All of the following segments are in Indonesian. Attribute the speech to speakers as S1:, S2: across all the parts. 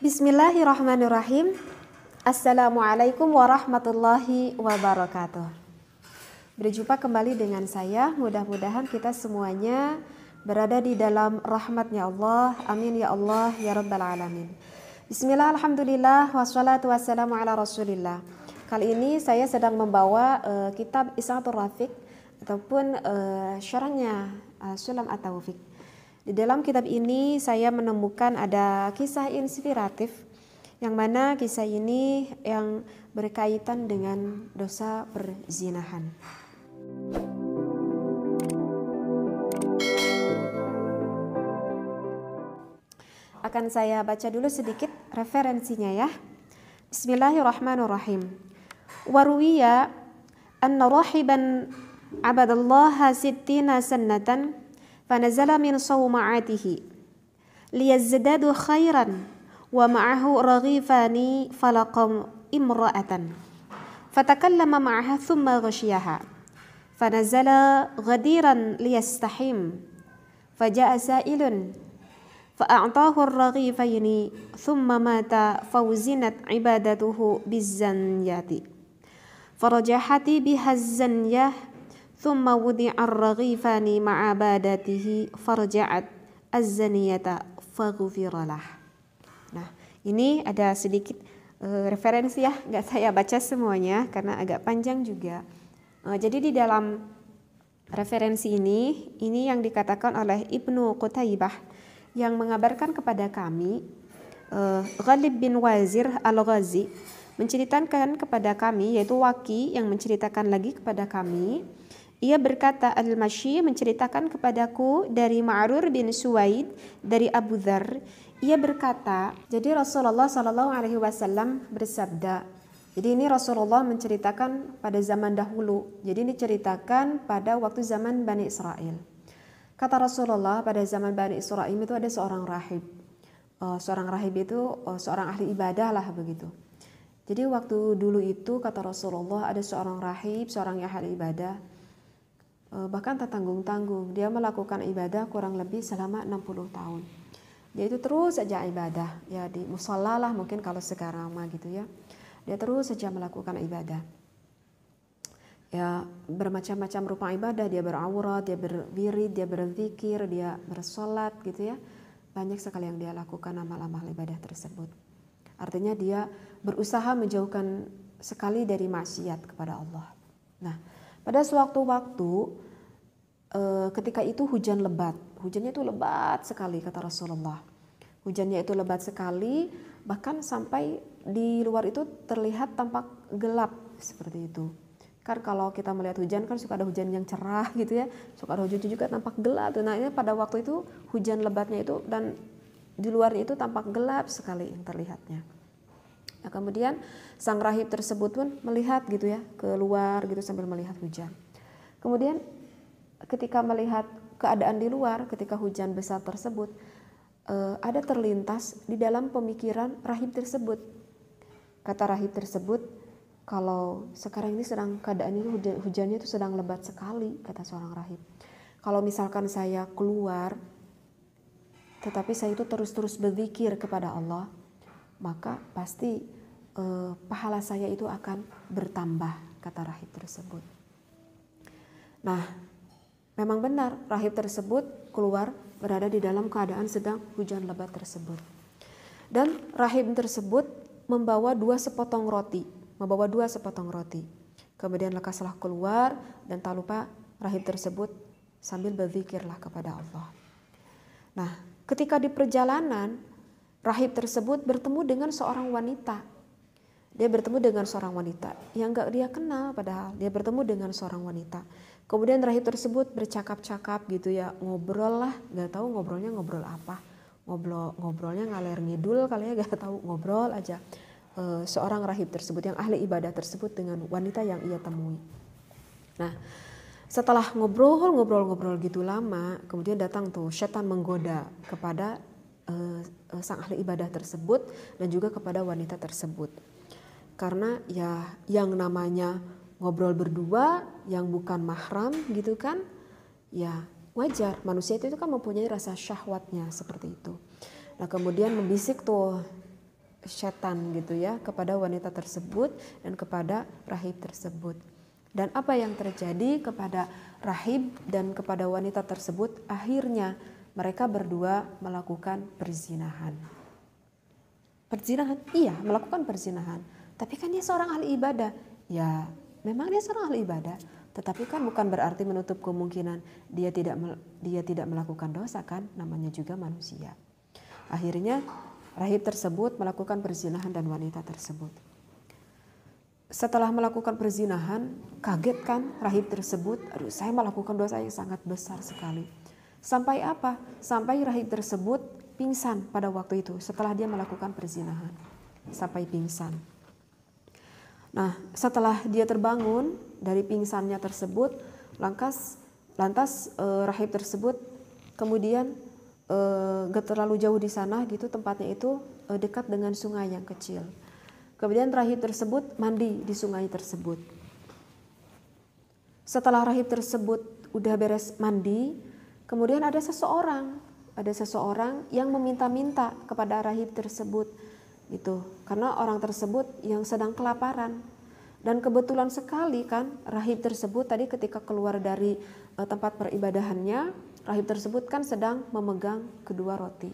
S1: Bismillahirrahmanirrahim. Assalamualaikum warahmatullahi wabarakatuh. Berjumpa kembali dengan saya. Mudah-mudahan kita semuanya berada di dalam rahmatnya Allah. Amin ya Allah ya rabbal alamin. Bismillah alhamdulillah wassalatu wassalamu ala rasulillah. Kali ini saya sedang membawa uh, kitab Isatul Rafiq ataupun uh, syarahnya uh, Sulam At-Taufik. Di dalam kitab ini saya menemukan ada kisah inspiratif yang mana kisah ini yang berkaitan dengan dosa perzinahan. Akan saya baca dulu sedikit referensinya ya. Bismillahirrahmanirrahim. Waruwiya anna rahiban عبد الله ستين سنة فنزل من صومعته ليزداد خيرا ومعه رغيفان فلق امرأة فتكلم معها ثم غشيها فنزل غديرا ليستحم فجاء سائل فأعطاه الرغيفين ثم مات فوزنت عبادته بالزنيات فرجحت بها الزنيه ثم وضع الرغيفان مع باداته فرجعت الزنية فغفر له nah ini ada sedikit uh, referensi ya nggak saya baca semuanya karena agak panjang juga uh, jadi di dalam referensi ini ini yang dikatakan oleh Ibnu Qutaibah yang mengabarkan kepada kami uh, Ghalib bin Wazir al-Ghazi menceritakan kepada kami yaitu Waki yang menceritakan lagi kepada kami ia berkata, Al-Mashi menceritakan kepadaku dari Ma'rur bin Suwaid dari Abu Dhar. Ia berkata, jadi Rasulullah Shallallahu Alaihi Wasallam bersabda. Jadi ini Rasulullah menceritakan pada zaman dahulu. Jadi ini ceritakan pada waktu zaman Bani Israel. Kata Rasulullah pada zaman Bani Israel itu ada seorang rahib. Eh, seorang rahib itu eh, seorang ahli ibadah lah begitu. Jadi waktu dulu itu kata Rasulullah ada seorang rahib, seorang yang ahli ibadah Eh, bahkan tak tanggung-tanggung dia melakukan ibadah kurang lebih selama 60 tahun dia itu terus saja ibadah ya di musola lah mungkin kalau sekarang mah gitu ya dia terus saja melakukan ibadah ya bermacam-macam rupa ibadah dia berawurat dia berwirid dia berzikir dia bersolat gitu ya banyak sekali yang dia lakukan amal-amal ibadah tersebut artinya dia berusaha menjauhkan sekali dari maksiat kepada Allah nah pada sewaktu-waktu eh, ketika itu hujan lebat, hujannya itu lebat sekali kata Rasulullah. Hujannya itu lebat sekali, bahkan sampai di luar itu terlihat tampak gelap seperti itu. Kan kalau kita melihat hujan kan suka ada hujan yang cerah gitu ya, suka ada hujan juga tampak gelap. Nah ini pada waktu itu hujan lebatnya itu dan di luarnya itu tampak gelap sekali yang terlihatnya. Nah, kemudian sang rahib tersebut pun melihat gitu ya keluar gitu sambil melihat hujan. Kemudian ketika melihat keadaan di luar ketika hujan besar tersebut eh, ada terlintas di dalam pemikiran rahib tersebut. Kata rahib tersebut kalau sekarang ini sedang ini hujan, hujannya itu sedang lebat sekali kata seorang rahib. Kalau misalkan saya keluar tetapi saya itu terus-terus berzikir kepada Allah, maka pasti eh, pahala saya itu akan bertambah kata rahib tersebut. Nah, memang benar rahib tersebut keluar berada di dalam keadaan sedang hujan lebat tersebut. Dan rahib tersebut membawa dua sepotong roti, membawa dua sepotong roti. Kemudian lekaslah keluar dan tak lupa rahib tersebut sambil berzikirlah kepada Allah. Nah, ketika di perjalanan rahib tersebut bertemu dengan seorang wanita. Dia bertemu dengan seorang wanita yang gak dia kenal padahal dia bertemu dengan seorang wanita. Kemudian rahib tersebut bercakap-cakap gitu ya, ngobrol lah, gak tahu ngobrolnya ngobrol apa. Ngobrol ngobrolnya ngalir ngidul kali ya gak tahu ngobrol aja. E, seorang rahib tersebut yang ahli ibadah tersebut dengan wanita yang ia temui. Nah, setelah ngobrol-ngobrol-ngobrol gitu lama, kemudian datang tuh setan menggoda kepada eh, Eh, sang ahli ibadah tersebut dan juga kepada wanita tersebut. Karena ya yang namanya ngobrol berdua yang bukan mahram gitu kan ya wajar manusia itu, kan mempunyai rasa syahwatnya seperti itu. Nah kemudian membisik tuh setan gitu ya kepada wanita tersebut dan kepada rahib tersebut. Dan apa yang terjadi kepada rahib dan kepada wanita tersebut akhirnya mereka berdua melakukan perzinahan. Perzinahan? Iya, melakukan perzinahan. Tapi kan dia seorang ahli ibadah. Ya, memang dia seorang ahli ibadah, tetapi kan bukan berarti menutup kemungkinan dia tidak dia tidak melakukan dosa kan, namanya juga manusia. Akhirnya rahib tersebut melakukan perzinahan dan wanita tersebut. Setelah melakukan perzinahan, kaget kan rahib tersebut, aduh saya melakukan dosa yang sangat besar sekali Sampai apa? Sampai rahib tersebut pingsan pada waktu itu setelah dia melakukan perzinahan. Sampai pingsan. Nah, setelah dia terbangun dari pingsannya tersebut, lantas lantas e, rahib tersebut kemudian e, eh, gak terlalu jauh di sana gitu tempatnya itu e, dekat dengan sungai yang kecil. Kemudian rahib tersebut mandi di sungai tersebut. Setelah rahib tersebut udah beres mandi, Kemudian ada seseorang, ada seseorang yang meminta-minta kepada rahib tersebut gitu. Karena orang tersebut yang sedang kelaparan. Dan kebetulan sekali kan rahib tersebut tadi ketika keluar dari uh, tempat peribadahannya, rahib tersebut kan sedang memegang kedua roti.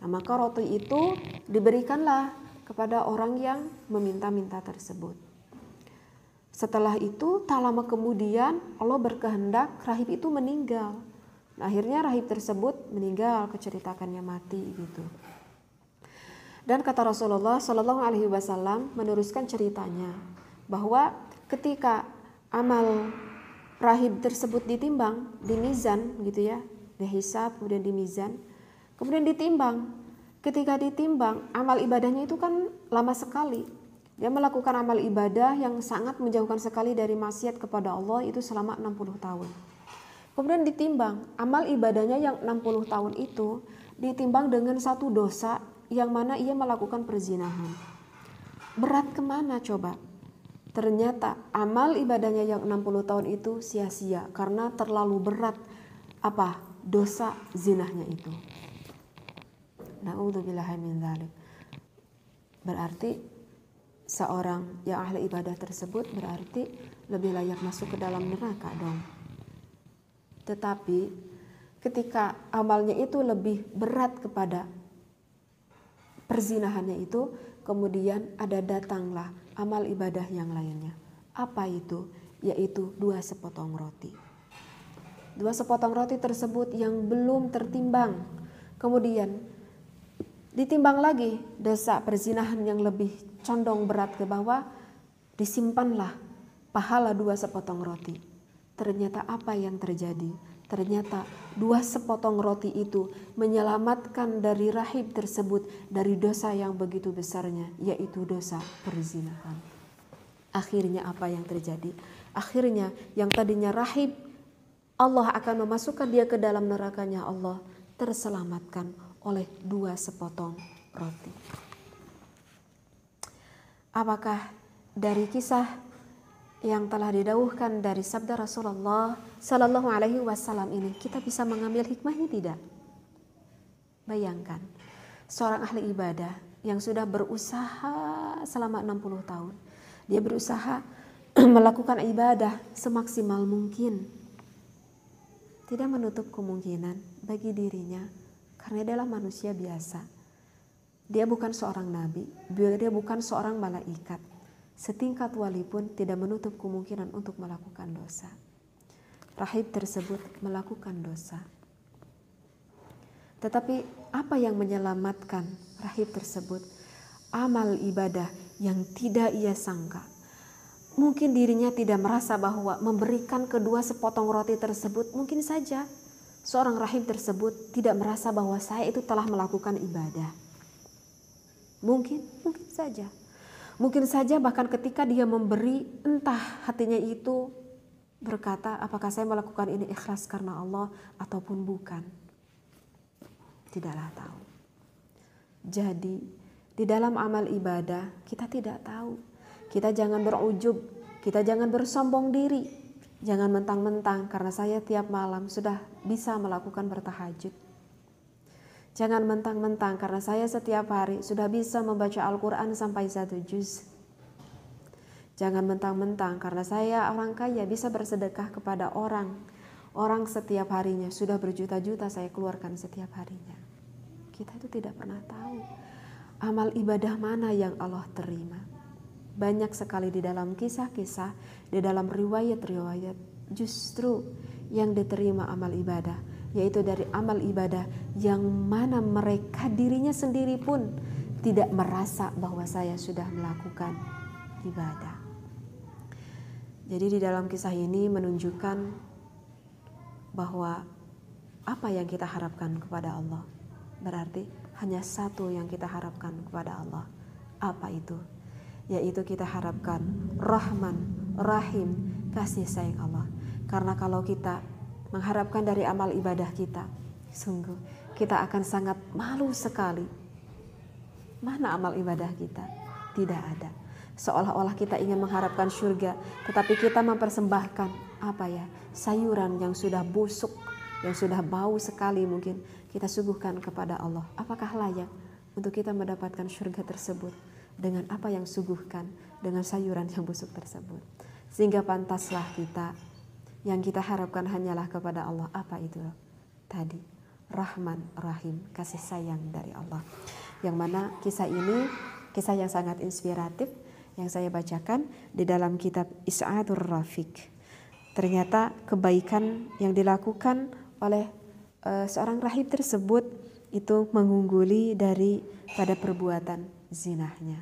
S1: Nah, maka roti itu diberikanlah kepada orang yang meminta-minta tersebut. Setelah itu, tak lama kemudian Allah berkehendak rahib itu meninggal. Nah, akhirnya rahib tersebut meninggal keceritakannya mati gitu. Dan kata Rasulullah Shallallahu Alaihi Wasallam meneruskan ceritanya bahwa ketika amal rahib tersebut ditimbang di mizan gitu ya, dihisap kemudian di mizan, kemudian ditimbang. Ketika ditimbang, amal ibadahnya itu kan lama sekali. Dia melakukan amal ibadah yang sangat menjauhkan sekali dari maksiat kepada Allah itu selama 60 tahun. Kemudian ditimbang, amal ibadahnya yang 60 tahun itu ditimbang dengan satu dosa yang mana ia melakukan perzinahan. Berat kemana coba? Ternyata amal ibadahnya yang 60 tahun itu sia-sia karena terlalu berat apa dosa zinahnya itu. Na'udzubillahi Berarti seorang yang ahli ibadah tersebut berarti lebih layak masuk ke dalam neraka dong. Tetapi ketika amalnya itu lebih berat kepada perzinahannya itu, kemudian ada datanglah amal ibadah yang lainnya. Apa itu? Yaitu dua sepotong roti. Dua sepotong roti tersebut yang belum tertimbang. Kemudian ditimbang lagi dosa perzinahan yang lebih condong berat ke bawah, disimpanlah pahala dua sepotong roti. Ternyata apa yang terjadi? Ternyata dua sepotong roti itu menyelamatkan dari rahib tersebut dari dosa yang begitu besarnya, yaitu dosa perzinahan. Akhirnya apa yang terjadi? Akhirnya yang tadinya rahib Allah akan memasukkan dia ke dalam nerakanya Allah terselamatkan oleh dua sepotong roti. Apakah dari kisah yang telah didauhkan dari sabda Rasulullah Sallallahu Alaihi Wasallam ini kita bisa mengambil hikmahnya tidak? Bayangkan seorang ahli ibadah yang sudah berusaha selama 60 tahun dia berusaha melakukan ibadah semaksimal mungkin tidak menutup kemungkinan bagi dirinya karena dia adalah manusia biasa dia bukan seorang nabi dia bukan seorang malaikat Setingkat wali pun tidak menutup kemungkinan untuk melakukan dosa. Rahib tersebut melakukan dosa. Tetapi apa yang menyelamatkan rahib tersebut? Amal ibadah yang tidak ia sangka. Mungkin dirinya tidak merasa bahwa memberikan kedua sepotong roti tersebut mungkin saja seorang rahib tersebut tidak merasa bahwa saya itu telah melakukan ibadah. Mungkin, mungkin saja. Mungkin saja bahkan ketika dia memberi entah hatinya itu berkata apakah saya melakukan ini ikhlas karena Allah ataupun bukan. Tidaklah tahu. Jadi di dalam amal ibadah kita tidak tahu. Kita jangan berujub, kita jangan bersombong diri. Jangan mentang-mentang karena saya tiap malam sudah bisa melakukan bertahajud. Jangan mentang-mentang karena saya setiap hari sudah bisa membaca Al-Quran sampai satu juz. Jangan mentang-mentang karena saya orang kaya bisa bersedekah kepada orang. Orang setiap harinya sudah berjuta-juta saya keluarkan setiap harinya. Kita itu tidak pernah tahu amal ibadah mana yang Allah terima. Banyak sekali di dalam kisah-kisah, di dalam riwayat-riwayat, justru yang diterima amal ibadah yaitu dari amal ibadah yang mana mereka dirinya sendiri pun tidak merasa bahwa saya sudah melakukan ibadah. Jadi di dalam kisah ini menunjukkan bahwa apa yang kita harapkan kepada Allah berarti hanya satu yang kita harapkan kepada Allah. Apa itu? Yaitu kita harapkan Rahman, Rahim, kasih sayang Allah. Karena kalau kita mengharapkan dari amal ibadah kita. Sungguh, kita akan sangat malu sekali. Mana amal ibadah kita? Tidak ada. Seolah-olah kita ingin mengharapkan surga, tetapi kita mempersembahkan apa ya? Sayuran yang sudah busuk, yang sudah bau sekali mungkin kita suguhkan kepada Allah. Apakah layak untuk kita mendapatkan surga tersebut dengan apa yang suguhkan dengan sayuran yang busuk tersebut? Sehingga pantaslah kita yang kita harapkan hanyalah kepada Allah. Apa itu? Tadi, Rahman, Rahim, kasih sayang dari Allah. Yang mana kisah ini, kisah yang sangat inspiratif, yang saya bacakan di dalam kitab Is'adur Rafiq. Ternyata kebaikan yang dilakukan oleh e, seorang rahib tersebut itu mengungguli dari pada perbuatan zinahnya.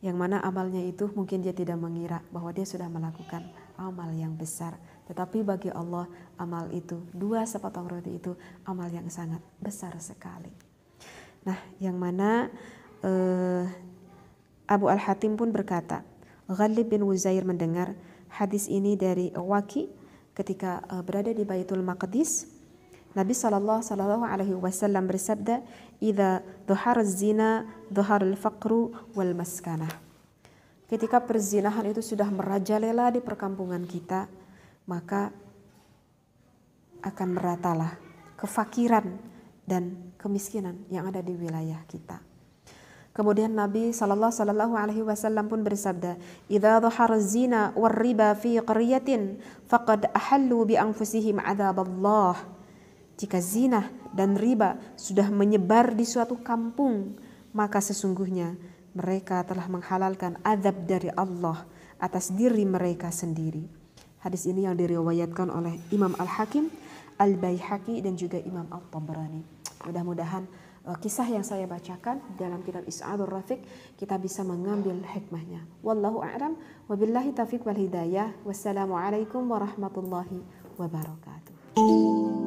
S1: Yang mana amalnya itu mungkin dia tidak mengira bahwa dia sudah melakukan amal yang besar. Tetapi bagi Allah amal itu, dua sepotong roti itu amal yang sangat besar sekali. Nah yang mana uh, Abu Al-Hatim pun berkata, Ghalib bin Wuzair mendengar hadis ini dari Waki ketika uh, berada di Baitul Maqdis. Nabi Shallallahu Alaihi Wasallam bersabda, "Ida zina, dhuhar al-faqru wal maskanah." Ketika perzinahan itu sudah merajalela di perkampungan kita, maka akan meratalah kefakiran dan kemiskinan yang ada di wilayah kita. Kemudian Nabi Shallallahu Alaihi Wasallam pun bersabda, "Idza dhahar zina war riba fi qaryatin, faqad ahallu bi anfusihim Allah." Jika zina dan riba sudah menyebar di suatu kampung, maka sesungguhnya mereka telah menghalalkan adab dari Allah atas diri mereka sendiri. Hadis ini yang diriwayatkan oleh Imam Al-Hakim, Al-Baihaqi dan juga Imam Al-Tabrani. Mudah-mudahan eh, kisah yang saya bacakan dalam kitab Is'adur Rafiq kita bisa mengambil hikmahnya. Wallahu a'lam wabillahi taufiq wal hidayah. Wassalamualaikum warahmatullahi wabarakatuh.